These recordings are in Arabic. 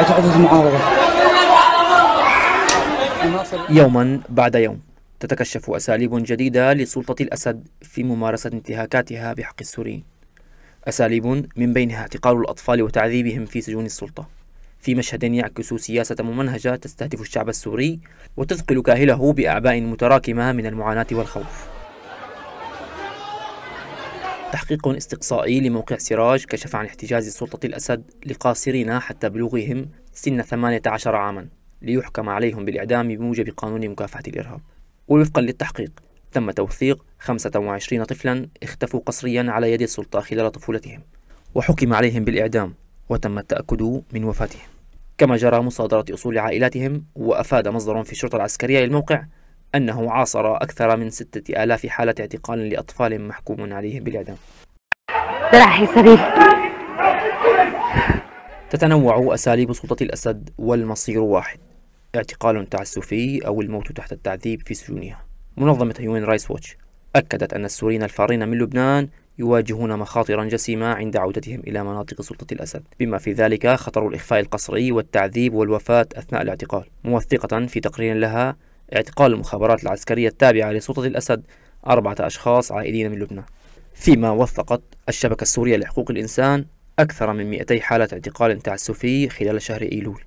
المعارضة يوما بعد يوم تتكشف أساليب جديدة لسلطة الأسد في ممارسة انتهاكاتها بحق السوريين أساليب من بينها اعتقال الأطفال وتعذيبهم في سجون السلطة في مشهد يعكس سياسة ممنهجة تستهدف الشعب السوري وتثقل كاهله بأعباء متراكمة من المعاناة والخوف تحقيق استقصائي لموقع سراج كشف عن احتجاز سلطة الأسد لقاصرين حتى بلوغهم سن 18 عاما ليحكم عليهم بالإعدام بموجب قانون مكافحة الإرهاب ووفقا للتحقيق تم توثيق 25 طفلا اختفوا قسريا على يد السلطة خلال طفولتهم وحكم عليهم بالإعدام وتم التأكد من وفاتهم كما جرى مصادرة أصول عائلاتهم وأفاد مصدر في الشرطة العسكرية للموقع أنه عاصر أكثر من ستة آلاف حالة اعتقال لأطفال محكوم عليه بالإعدام تتنوع أساليب سلطة الأسد والمصير واحد اعتقال تعسفي أو الموت تحت التعذيب في سجونها منظمة هيومن رايس ووتش أكدت أن السوريين الفارين من لبنان يواجهون مخاطرا جسيمة عند عودتهم إلى مناطق سلطة الأسد بما في ذلك خطر الإخفاء القسري والتعذيب والوفاة أثناء الاعتقال موثقة في تقرير لها اعتقال المخابرات العسكرية التابعة لسلطة الأسد أربعة أشخاص عائدين من لبنان فيما وثقت الشبكة السورية لحقوق الإنسان أكثر من 200 حالة اعتقال تعسفي خلال شهر إيلول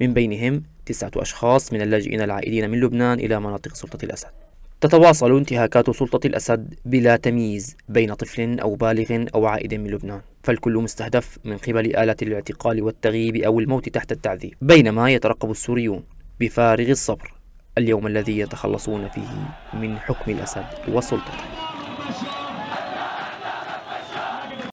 من بينهم تسعة أشخاص من اللاجئين العائدين من لبنان إلى مناطق سلطة الأسد تتواصل انتهاكات سلطة الأسد بلا تمييز بين طفل أو بالغ أو عائد من لبنان فالكل مستهدف من قبل آلة الاعتقال والتغييب أو الموت تحت التعذيب بينما يترقب السوريون بفارغ الصبر اليوم الذي يتخلصون فيه من حكم الأسد وسلطته